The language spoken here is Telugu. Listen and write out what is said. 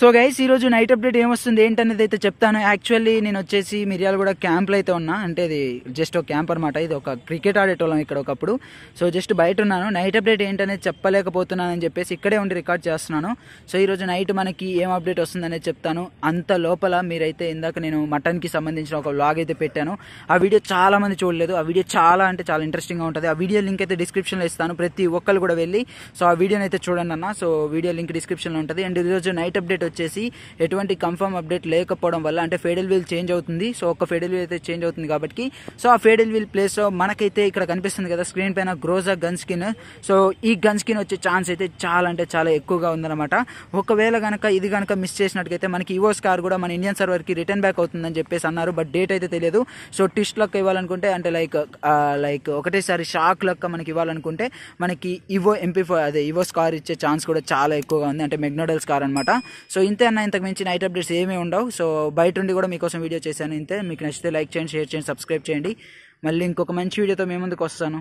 సో గైస్ ఈ రోజు నైట్ అప్డేట్ ఏమొస్తుంది ఏంటనేది అయితే చెప్తాను యాక్చువల్లీ నేను వచ్చేసి మిర్యాల కూడా క్యాంప్లో అయితే ఉన్నా అంటే ఇది జస్ట్ ఒక క్యాంప్ అనమాట ఇది ఒక క్రికెట్ ఆడేటోళ్ళం ఇక్కడ ఒకప్పుడు సో జస్ట్ బయట ఉన్నాను నైట్ అప్డేట్ ఏంటనేది చెప్పలేకపోతున్నాను అని చెప్పేసి ఇక్కడే ఉండి రికార్డ్ చేస్తున్నాను సో ఈరోజు నైట్ మనకి ఏం అప్డేట్ వస్తుందనేది చెప్తాను అంత లోపల మీరైతే ఇందాక నేను మటన్కి సంబంధించిన ఒక వ్లాగ్ అయితే పెట్టాను ఆ వీడియో చాలా మంది చూడలేదు ఆ వీడియో చాలా అంటే చాలా ఇంట్రెస్టింగ్గా ఉంటుంది ఆ వీడియో లింక్ అయితే డిస్క్రిప్షన్లో ఇస్తాను ప్రతి ఒక్కరు కూడా వెళ్ళి సో ఆ వీడియోని అయితే చూడండి అన్న సో వీడియో లింక్ డిస్క్రిప్షన్లో ఉంటుంది అండ్ ఈరోజు నైట్ అప్డేట్ వచ్చేసి ఎటువంటి కన్ఫర్మ్ అప్డేట్ లేకపోవడం వల్ల అంటే ఫేడల్ వీల్ చేంజ్ అవుతుంది సో ఒక ఫేడల్ వీల్ అయితే చేంజ్ అవుతుంది కాబట్టి సో ఆ ఫేడల్ వీల్ ప్లేస్లో మనకైతే ఇక్కడ కనిపిస్తుంది కదా స్క్రీన్ పైన గ్రోజా గన్ స్కిన్ సో ఈ గన్ స్కిన్ వచ్చే ఛాన్స్ అయితే చాలా అంటే చాలా ఎక్కువగా ఉందన్నమాట ఒకవేళ కనుక ఇది కనుక మిస్ చేసినట్టుగా మనకి ఈవోస్ కార్ కూడా మన ఇండియన్ సర్వర్కి రిటర్న్ బ్యాక్ అవుతుందని చెప్పేసి అన్నారు బట్ డేట్ అయితే తెలియదు సో టిస్ట్ లక్ ఇవ్వాలనుకుంటే అంటే లైక్ లైక్ ఒకటేసారి షాక్ లక్క మనకి ఇవ్వాలనుకుంటే మనకి ఇవో ఎంపీ అదే ఇవో స్కార్ ఇచ్చే ఛాన్స్ కూడా చాలా ఎక్కువగా ఉంది అంటే మెగ్నోడల్స్ కార్ అనమాట సో ఇంతే అన్న ఇంతకు మించి నైట్ అప్డేట్స్ ఏమీ ఉండవు సో బయట ఉండి కూడా మీకోసం వీడియో చేశాను ఇంతే మీకు నచ్చితే లైక్ చేయండి షేర్ చేయండి సబ్స్క్రైబ్ చేయండి మళ్ళీ ఇంకొక మంచి వీడియోతో మేము ముందుకు వస్తాను